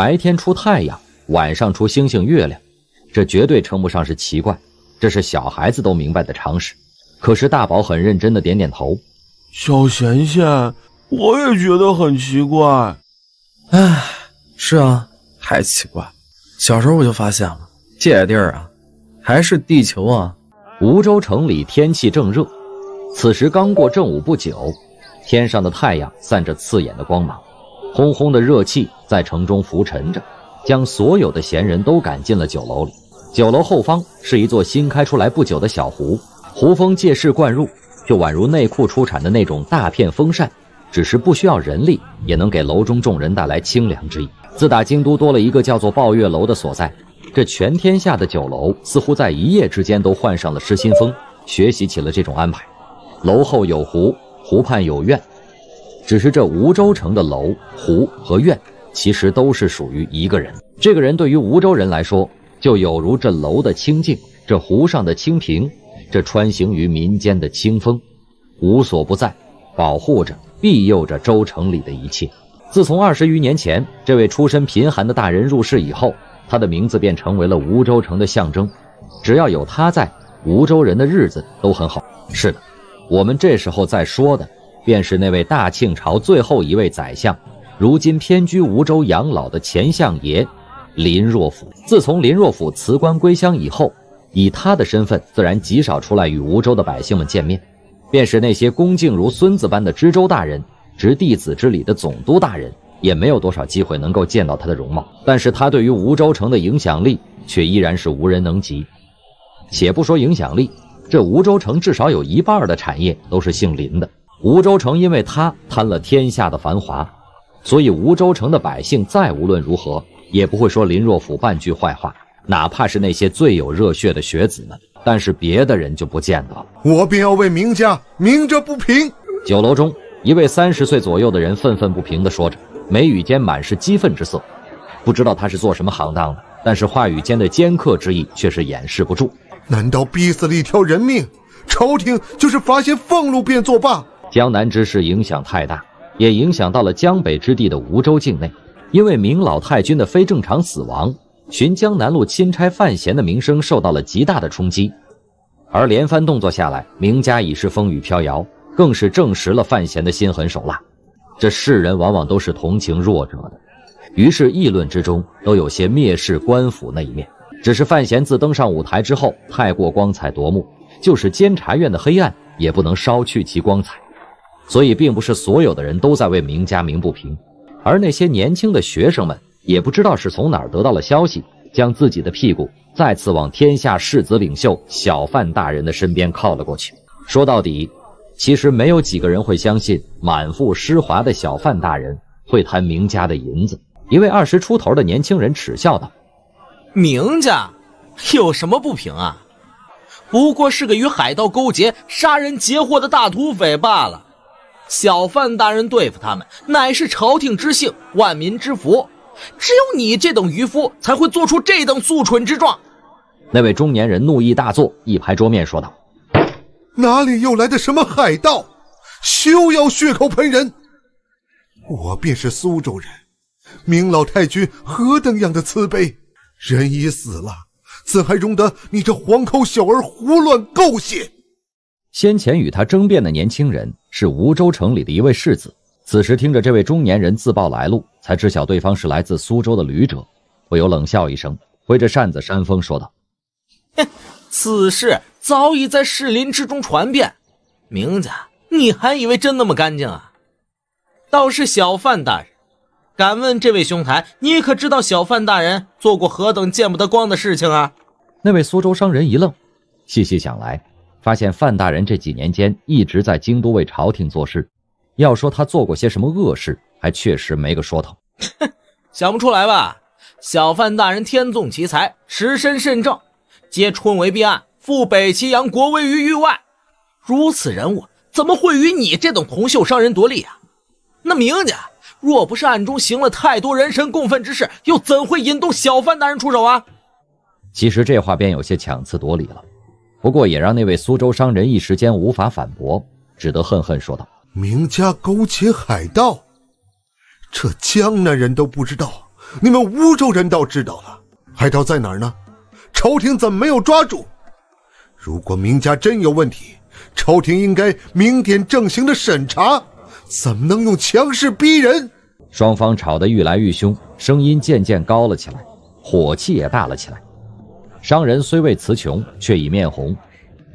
白天出太阳，晚上出星星、月亮，这绝对称不上是奇怪，这是小孩子都明白的常识。可是大宝很认真的点点头：“小贤贤，我也觉得很奇怪。”“哎，是啊，太奇怪。”小时候我就发现了，这地儿啊，还是地球啊。梧州城里天气正热，此时刚过正午不久，天上的太阳散着刺眼的光芒。轰轰的热气在城中浮沉着，将所有的闲人都赶进了酒楼里。酒楼后方是一座新开出来不久的小湖，湖风借势灌入，就宛如内库出产的那种大片风扇，只是不需要人力，也能给楼中众人带来清凉之意。自打京都多了一个叫做抱月楼的所在，这全天下的酒楼似乎在一夜之间都换上了失心疯，学习起了这种安排。楼后有湖，湖畔有院。只是这吴州城的楼、湖和院，其实都是属于一个人。这个人对于吴州人来说，就有如这楼的清静，这湖上的清平，这穿行于民间的清风，无所不在，保护着、庇佑着州城里的一切。自从二十余年前这位出身贫寒的大人入世以后，他的名字便成为了吴州城的象征。只要有他在，吴州人的日子都很好。是的，我们这时候在说的。便是那位大清朝最后一位宰相，如今偏居梧州养老的钱相爷林若甫。自从林若甫辞官归乡以后，以他的身份，自然极少出来与梧州的百姓们见面。便是那些恭敬如孙子般的知州大人，执弟子之礼的总督大人，也没有多少机会能够见到他的容貌。但是他对于梧州城的影响力，却依然是无人能及。且不说影响力，这梧州城至少有一半的产业都是姓林的。梧州城因为他贪了天下的繁华，所以梧州城的百姓再无论如何也不会说林若甫半句坏话，哪怕是那些最有热血的学子们。但是别的人就不见得了，我便要为名家鸣着不平。酒楼中，一位三十岁左右的人愤愤不平地说着，眉宇间满是激愤之色。不知道他是做什么行当的，但是话语间的尖刻之意却是掩饰不住。难道逼死了一条人命，朝廷就是发些俸禄便作罢？江南之事影响太大，也影响到了江北之地的梧州境内。因为明老太君的非正常死亡，寻江南路钦差范闲的名声受到了极大的冲击。而连番动作下来，明家已是风雨飘摇，更是证实了范闲的心狠手辣。这世人往往都是同情弱者的，于是议论之中都有些蔑视官府那一面。只是范闲自登上舞台之后太过光彩夺目，就是监察院的黑暗也不能稍去其光彩。所以，并不是所有的人都在为名家鸣不平，而那些年轻的学生们也不知道是从哪儿得到了消息，将自己的屁股再次往天下世子领袖小范大人的身边靠了过去。说到底，其实没有几个人会相信满腹诗华的小范大人会贪名家的银子。一位二十出头的年轻人耻笑道：“名家，有什么不平啊？不过是个与海盗勾结、杀人劫货的大土匪罢了。”小范大人对付他们，乃是朝廷之幸，万民之福。只有你这等渔夫，才会做出这等素蠢之状。那位中年人怒意大作，一拍桌面说道：“哪里又来的什么海盗？休要血口喷人！我便是苏州人，明老太君何等样的慈悲？人已死了，怎还容得你这黄口小儿胡乱告诫？”先前与他争辩的年轻人是梧州城里的一位世子，此时听着这位中年人自报来路，才知晓对方是来自苏州的旅者，不由冷笑一声，挥着扇子扇风，说道：“哼，此事早已在士林之中传遍，明家你还以为真那么干净啊？”倒是小范大人，敢问这位兄台，你可知道小范大人做过何等见不得光的事情啊？”那位苏州商人一愣，细细想来。发现范大人这几年间一直在京都为朝廷做事，要说他做过些什么恶事，还确实没个说头。想不出来吧？小范大人天纵奇才，持身甚正，皆春闱弊案，赴北齐扬国威于域外。如此人物，怎么会与你这等铜锈商人夺利啊？那明家若不是暗中行了太多人神共愤之事，又怎会引动小范大人出手啊？其实这话便有些强词夺理了。不过也让那位苏州商人一时间无法反驳，只得恨恨说道：“明家勾结海盗，这江南人都不知道，你们梧州人倒知道了。海盗在哪儿呢？朝廷怎么没有抓住？如果明家真有问题，朝廷应该明点正行的审查，怎么能用强势逼人？”双方吵得愈来愈凶，声音渐渐高了起来，火气也大了起来。商人虽未词穷，却已面红，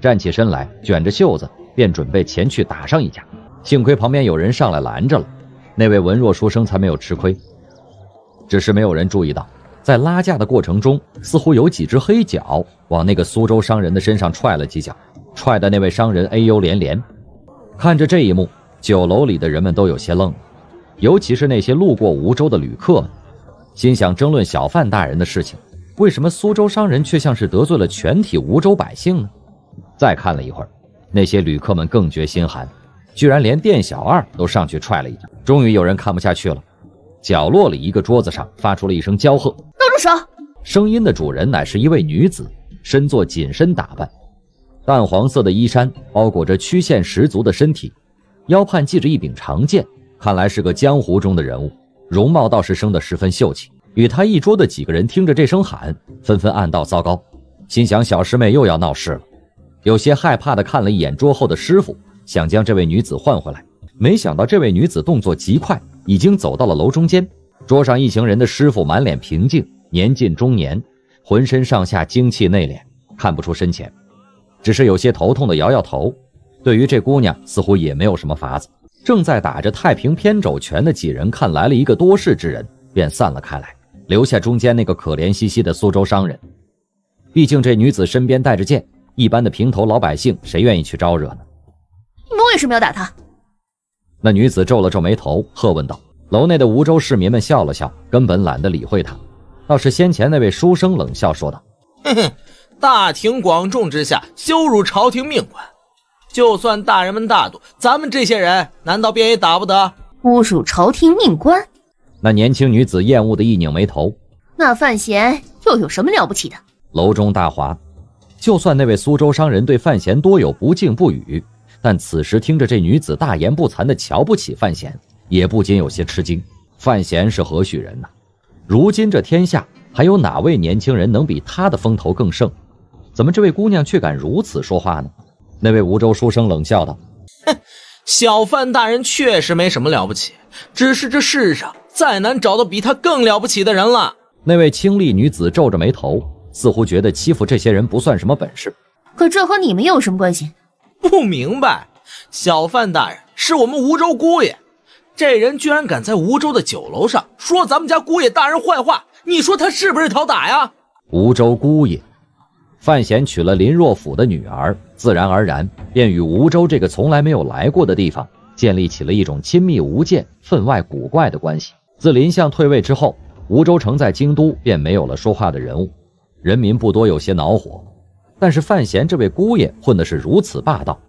站起身来，卷着袖子，便准备前去打上一架。幸亏旁边有人上来拦着了，那位文弱书生才没有吃亏。只是没有人注意到，在拉架的过程中，似乎有几只黑脚往那个苏州商人的身上踹了几脚，踹的那位商人哎呦连连。看着这一幕，酒楼里的人们都有些愣了，尤其是那些路过梧州的旅客，们，心想争论小贩大人的事情。为什么苏州商人却像是得罪了全体梧州百姓呢？再看了一会儿，那些旅客们更觉心寒，居然连店小二都上去踹了一脚。终于有人看不下去了，角落里一个桌子上发出了一声娇喝：“都住手！”声音的主人乃是一位女子，身作紧身打扮，淡黄色的衣衫包裹着曲线十足的身体，腰畔系着一柄长剑，看来是个江湖中的人物。容貌倒是生得十分秀气。与他一桌的几个人听着这声喊，纷纷暗道糟糕，心想小师妹又要闹事了，有些害怕的看了一眼桌后的师傅，想将这位女子换回来，没想到这位女子动作极快，已经走到了楼中间。桌上一行人的师傅满脸平静，年近中年，浑身上下精气内敛，看不出深浅，只是有些头痛的摇摇头，对于这姑娘似乎也没有什么法子。正在打着太平偏肘拳的几人看来了一个多事之人，便散了开来。留下中间那个可怜兮兮的苏州商人，毕竟这女子身边带着剑，一般的平头老百姓谁愿意去招惹呢？你们为什么要打他？那女子皱了皱眉头，喝问道：“楼内的梧州市民们笑了笑，根本懒得理会她。倒是先前那位书生冷笑说道：‘哼哼，大庭广众之下羞辱朝廷命官，就算大人们大度，咱们这些人难道便也打不得？’侮辱朝廷命官。”那年轻女子厌恶的一拧眉头，那范闲又有什么了不起的？楼中大华，就算那位苏州商人对范闲多有不敬不语，但此时听着这女子大言不惭的瞧不起范闲，也不禁有些吃惊。范闲是何许人呢？如今这天下还有哪位年轻人能比他的风头更盛？怎么这位姑娘却敢如此说话呢？那位梧州书生冷笑道：“哼，小范大人确实没什么了不起，只是这世上……”再难找到比他更了不起的人了。那位清丽女子皱着眉头，似乎觉得欺负这些人不算什么本事。可这和你们又有什么关系？不明白，小范大人是我们吴州姑爷，这人居然敢在吴州的酒楼上说咱们家姑爷大人坏话，你说他是不是讨打呀？吴州姑爷，范闲娶了林若甫的女儿，自然而然便与吴州这个从来没有来过的地方建立起了一种亲密无间、分外古怪的关系。自林相退位之后，吴州城在京都便没有了说话的人物，人民不多有些恼火。但是范闲这位姑爷混的是如此霸道，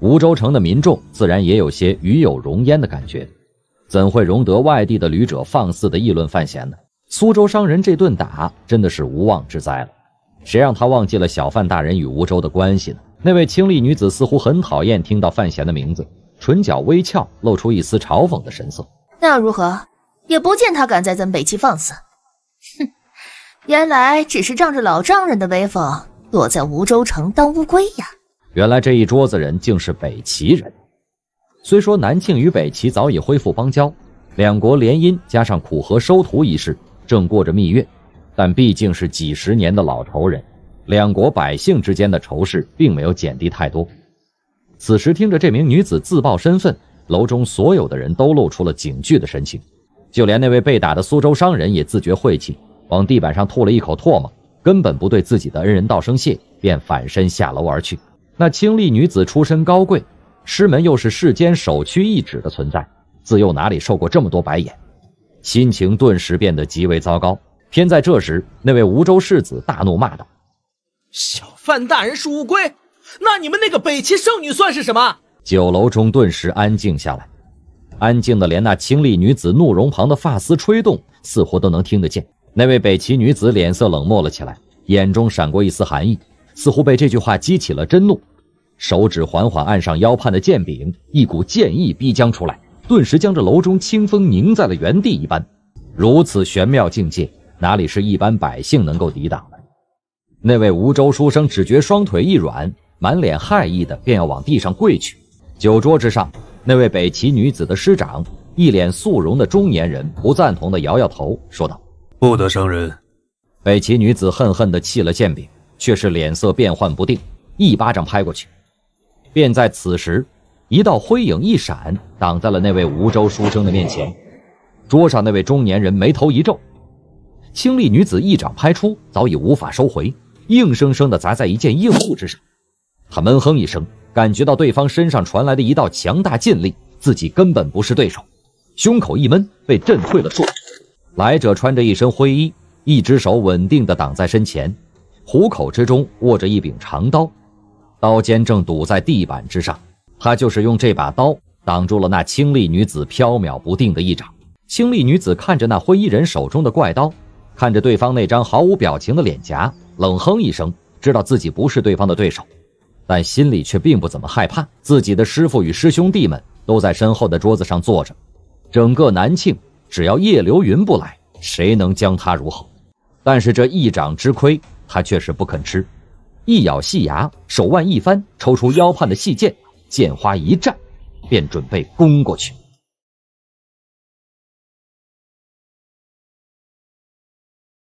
吴州城的民众自然也有些与有荣焉的感觉，怎会容得外地的旅者放肆的议论范闲呢？苏州商人这顿打真的是无妄之灾了，谁让他忘记了小范大人与吴州的关系呢？那位清丽女子似乎很讨厌听到范闲的名字，唇角微翘，露出一丝嘲讽的神色。那又如何？也不见他敢在咱北齐放肆，哼！原来只是仗着老丈人的威风，躲在梧州城当乌龟呀！原来这一桌子人竟是北齐人。虽说南庆与北齐早已恢复邦交，两国联姻加上苦荷收徒一事，正过着蜜月，但毕竟是几十年的老仇人，两国百姓之间的仇视并没有减低太多。此时听着这名女子自曝身份，楼中所有的人都露出了警惧的神情。就连那位被打的苏州商人也自觉晦气，往地板上吐了一口唾沫，根本不对自己的恩人道声谢，便反身下楼而去。那清丽女子出身高贵，师门又是世间首屈一指的存在，自幼哪里受过这么多白眼，心情顿时变得极为糟糕。偏在这时，那位梧州世子大怒骂道：“小范大人是乌龟，那你们那个北齐圣女算是什么？”酒楼中顿时安静下来。安静的，连那清丽女子怒容旁的发丝吹动，似乎都能听得见。那位北齐女子脸色冷漠了起来，眼中闪过一丝寒意，似乎被这句话激起了真怒。手指缓缓按上腰畔的剑柄，一股剑意逼将出来，顿时将这楼中清风凝在了原地一般。如此玄妙境界，哪里是一般百姓能够抵挡的？那位吴州书生只觉双腿一软，满脸骇意的便要往地上跪去。酒桌之上。那位北齐女子的师长，一脸肃容的中年人不赞同的摇摇头，说道：“不得伤人。”北齐女子恨恨的弃了剑柄，却是脸色变幻不定，一巴掌拍过去。便在此时，一道灰影一闪，挡在了那位梧州书生的面前。桌上那位中年人眉头一皱，清丽女子一掌拍出，早已无法收回，硬生生的砸在一件硬物之上。他闷哼一声。感觉到对方身上传来的一道强大劲力，自己根本不是对手，胸口一闷，被震退了数步。来者穿着一身灰衣，一只手稳定的挡在身前，虎口之中握着一柄长刀，刀尖正堵在地板之上。他就是用这把刀挡住了那清丽女子飘渺不定的一掌。清丽女子看着那灰衣人手中的怪刀，看着对方那张毫无表情的脸颊，冷哼一声，知道自己不是对方的对手。但心里却并不怎么害怕，自己的师傅与师兄弟们都在身后的桌子上坐着。整个南庆，只要叶流云不来，谁能将他如何？但是这一掌之亏，他却是不肯吃。一咬细牙，手腕一翻，抽出腰畔的细剑，剑花一绽，便准备攻过去。